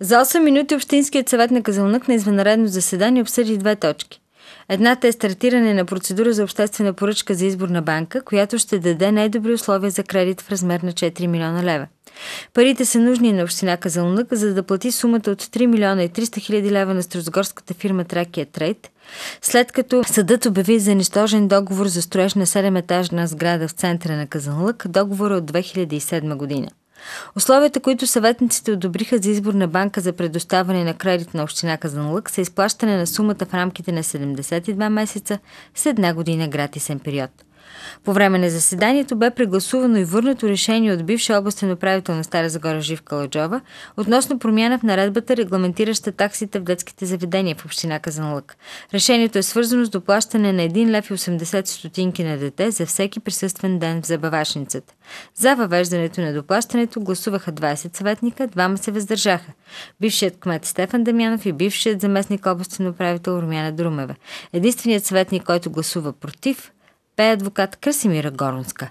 За 8 минути Общинският съвет на Казалнък на извънредно заседание обсъди две точки. Едната е стартиране на процедура за обществена поръчка за изборна банка, която ще даде най-добри условия за кредит в размер на 4 милиона лева. Парите са нужни на Община Казалнък, за да плати сумата от 3 милиона и 300 хиляди лева на строзгорската фирма Тракия Трейд, след като съдът обяви за нищожен договор за строеж на 7-етажна сграда в центъра на Казалнък, договор от 2007 година. Условията, които съветниците одобриха за избор на банка за предоставане на кредит на община Казанлък са изплащане на сумата в рамките на 72 месеца с една година гратисен период. По време на заседанието бе прегласувано и върнато решение от бивша областен управител на Стара Загора Жив Каладжова относно промяна в наредбата, регламентираща таксите в детските заведения в община Казанлък. Решението е свързано с доплащане на 1 лев и 80 стотинки на дете за всеки присъствен ден в забавашницата. За въвеждането на доплащането гласуваха 20 съветника, двама се въздържаха. Бившият кмет Стефан Дамянов и бившият заместник областен управител Румяна Друмева. Единственият съветник, който гласува против, пее адвокат Красимира Горонска.